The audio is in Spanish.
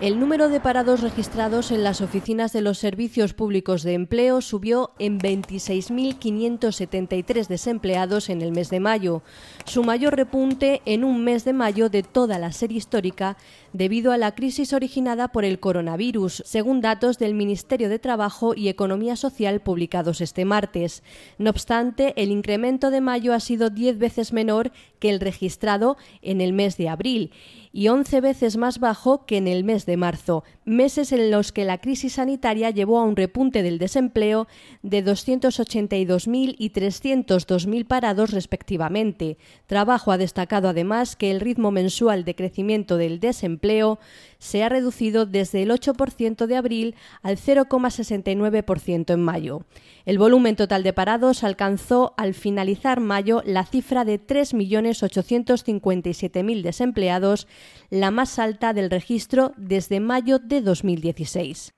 El número de parados registrados en las oficinas de los servicios públicos de empleo subió en 26.573 desempleados en el mes de mayo, su mayor repunte en un mes de mayo de toda la serie histórica debido a la crisis originada por el coronavirus, según datos del Ministerio de Trabajo y Economía Social publicados este martes. No obstante, el incremento de mayo ha sido 10 veces menor que el registrado en el mes de abril y 11 veces más bajo que en el mes de marzo meses en los que la crisis sanitaria llevó a un repunte del desempleo de 282.000 y 302.000 parados respectivamente. Trabajo ha destacado además que el ritmo mensual de crecimiento del desempleo se ha reducido desde el 8% de abril al 0,69% en mayo. El volumen total de parados alcanzó al finalizar mayo la cifra de 3.857.000 desempleados, la más alta del registro desde mayo de 2016.